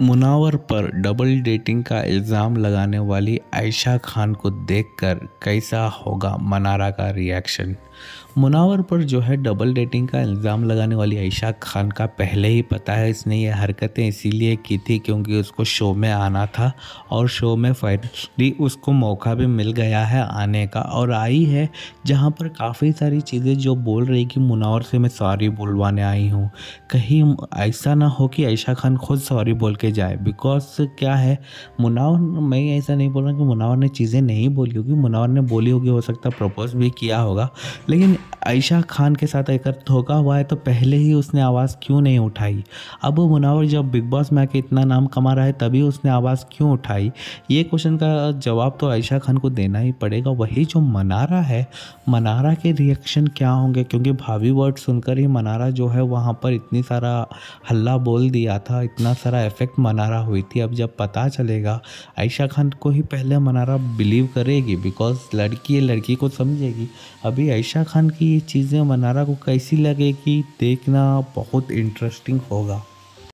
मुनावर पर double dating का इल्ज़ाम लगाने वाली आयशा खान को देखकर कैसा होगा मनारा का रिएक्शन मुनावर पर जो है डबल डेटिंग का इल्ज़ाम लगाने वाली आयशा खान का पहले ही पता है इसने ये हरकतें इसीलिए की थी क्योंकि उसको शो में आना था और शो में फाइनली उसको मौका भी मिल गया है आने का और आई है जहाँ पर काफ़ी सारी चीज़ें जो बोल रही कि मुनावर से मैं सॉरी बोलवाने आई हूँ कहीं ऐसा ना हो कि आयशा खान खुद सॉरी बोल के जाए बिकॉज क्या है मुनावर मैं ऐसा नहीं बोल रहा कि मुनावर ने चीज़ें नहीं बोली होगी मुनावर ने बोली होगी हो सकता प्रपोज भी किया होगा लेकिन आयशा खान के साथ अगर धोखा हुआ है तो पहले ही उसने आवाज़ क्यों नहीं उठाई अब मुनावर जब बिग बॉस में आके इतना नाम कमा रहा है तभी उसने आवाज़ क्यों उठाई ये क्वेश्चन का जवाब तो आयशा खान को देना ही पड़ेगा वही जो मनारा है मनारा के रिएक्शन क्या होंगे क्योंकि भावी वर्ड सुनकर ही मनारा जो है वहाँ पर इतनी सारा हल्ला बोल दिया था इतना सारा इफेक्ट मनारा हुई थी अब जब पता चलेगा आयशा खान को ही पहले मनारा बिलीव करेगी बिकॉज लड़की लड़की को समझेगी अभी आयशा खान कि ये चीज़ें मनारा को कैसी लगेगी देखना बहुत इंटरेस्टिंग होगा